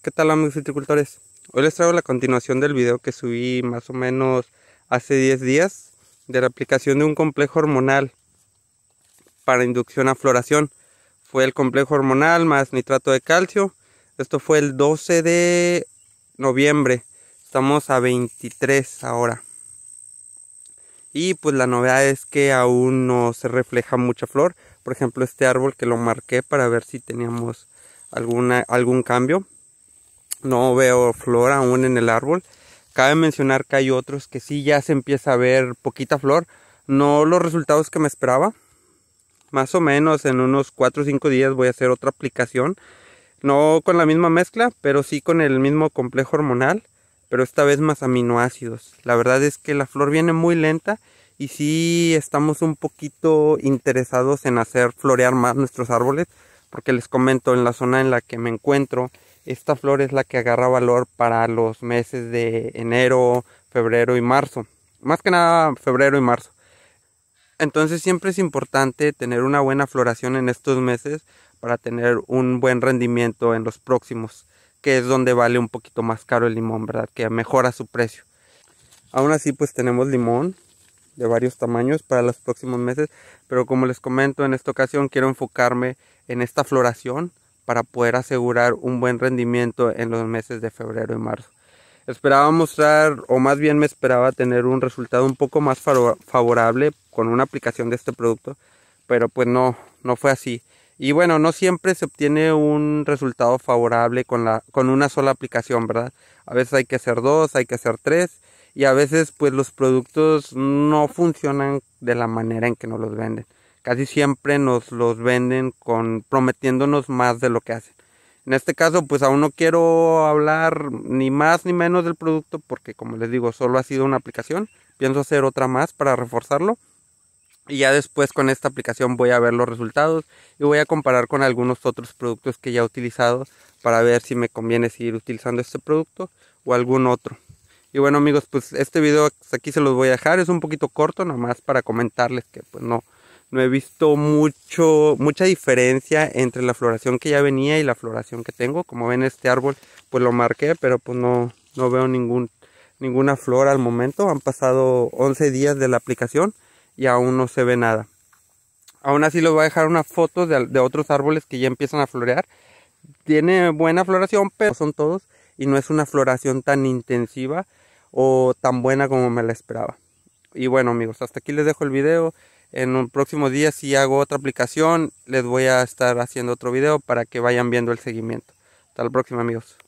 ¿Qué tal amigos viticultores? Hoy les traigo la continuación del video que subí más o menos hace 10 días de la aplicación de un complejo hormonal para inducción a floración. Fue el complejo hormonal más nitrato de calcio. Esto fue el 12 de noviembre. Estamos a 23 ahora. Y pues la novedad es que aún no se refleja mucha flor. Por ejemplo este árbol que lo marqué para ver si teníamos alguna, algún cambio no veo flor aún en el árbol. Cabe mencionar que hay otros que sí ya se empieza a ver poquita flor. No los resultados que me esperaba. Más o menos en unos 4 o 5 días voy a hacer otra aplicación. No con la misma mezcla, pero sí con el mismo complejo hormonal. Pero esta vez más aminoácidos. La verdad es que la flor viene muy lenta. Y sí estamos un poquito interesados en hacer florear más nuestros árboles. Porque les comento, en la zona en la que me encuentro esta flor es la que agarra valor para los meses de enero, febrero y marzo. Más que nada febrero y marzo. Entonces siempre es importante tener una buena floración en estos meses para tener un buen rendimiento en los próximos, que es donde vale un poquito más caro el limón, ¿verdad? Que mejora su precio. Aún así pues tenemos limón de varios tamaños para los próximos meses, pero como les comento en esta ocasión quiero enfocarme en esta floración para poder asegurar un buen rendimiento en los meses de febrero y marzo. Esperaba mostrar, o más bien me esperaba tener un resultado un poco más favorable con una aplicación de este producto, pero pues no, no fue así. Y bueno, no siempre se obtiene un resultado favorable con, la, con una sola aplicación, ¿verdad? A veces hay que hacer dos, hay que hacer tres, y a veces pues los productos no funcionan de la manera en que nos los venden casi siempre nos los venden con prometiéndonos más de lo que hacen. En este caso, pues aún no quiero hablar ni más ni menos del producto porque, como les digo, solo ha sido una aplicación. Pienso hacer otra más para reforzarlo. Y ya después con esta aplicación voy a ver los resultados y voy a comparar con algunos otros productos que ya he utilizado para ver si me conviene seguir utilizando este producto o algún otro. Y bueno amigos, pues este video aquí se los voy a dejar. Es un poquito corto nomás para comentarles que pues no, no he visto mucho, mucha diferencia entre la floración que ya venía y la floración que tengo. Como ven este árbol, pues lo marqué, pero pues no, no veo ninguna flor al momento. Han pasado 11 días de la aplicación y aún no se ve nada. Aún así les voy a dejar unas fotos de, de otros árboles que ya empiezan a florear. Tiene buena floración, pero son todos y no es una floración tan intensiva o tan buena como me la esperaba. Y bueno amigos, hasta aquí les dejo el video en un próximo día si hago otra aplicación les voy a estar haciendo otro video para que vayan viendo el seguimiento. Hasta la próxima amigos.